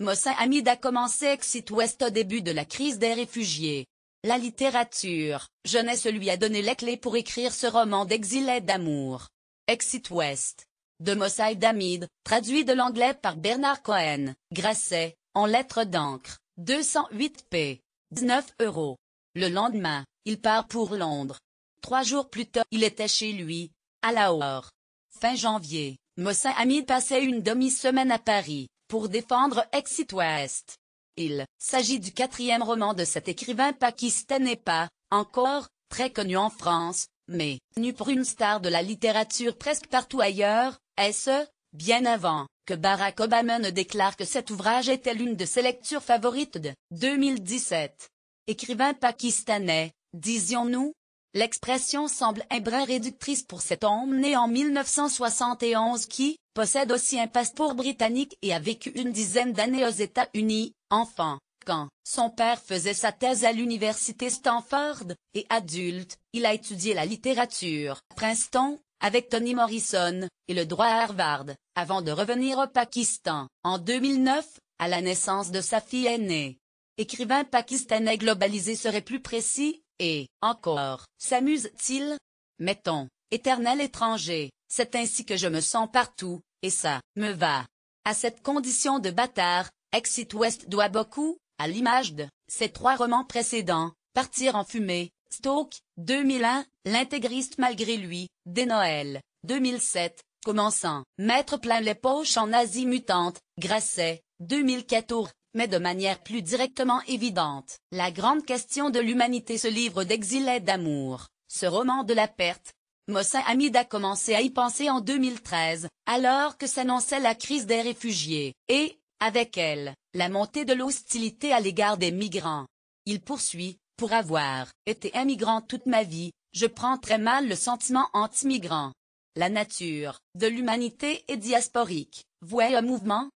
Mossa Hamid a commencé Exit West au début de la crise des réfugiés. La littérature, jeunesse lui a donné les clés pour écrire ce roman d'exil et d'amour. Exit West. De Mossad traduit de l'anglais par Bernard Cohen, Grasset, en lettres d'encre, 208 p. 19 euros. Le lendemain, il part pour Londres. Trois jours plus tard, il était chez lui, à Lahore. Fin janvier, Mossa Hamid passait une demi-semaine à Paris pour défendre Exit West. Il s'agit du quatrième roman de cet écrivain pakistanais pas, encore, très connu en France, mais nu pour une star de la littérature presque partout ailleurs, est ce, bien avant que Barack Obama ne déclare que cet ouvrage était l'une de ses lectures favorites de 2017. Écrivain pakistanais, disions-nous, L'expression semble un brin réductrice pour cet homme né en 1971 qui possède aussi un passeport britannique et a vécu une dizaine d'années aux États-Unis, enfant. Quand son père faisait sa thèse à l'université Stanford, et adulte, il a étudié la littérature à Princeton, avec Tony Morrison, et le droit à Harvard, avant de revenir au Pakistan, en 2009, à la naissance de sa fille aînée. Écrivain pakistanais globalisé serait plus précis, et, encore, s'amuse-t-il Mettons, éternel étranger, c'est ainsi que je me sens partout, et ça, me va. À cette condition de bâtard, Exit West doit beaucoup, à l'image de ses trois romans précédents, Partir en fumée, Stoke, 2001, L'intégriste malgré lui, Des Noëls, 2007, Commençant, Mettre plein les poches en Asie mutante, Grasset, 2014, mais de manière plus directement évidente. La grande question de l'humanité se livre d'exil et d'amour. Ce roman de la perte, Mossin Hamid a commencé à y penser en 2013, alors que s'annonçait la crise des réfugiés, et, avec elle, la montée de l'hostilité à l'égard des migrants. Il poursuit, pour avoir été un migrant toute ma vie, je prends très mal le sentiment anti-migrant. La nature de l'humanité est diasporique, Voyez un mouvement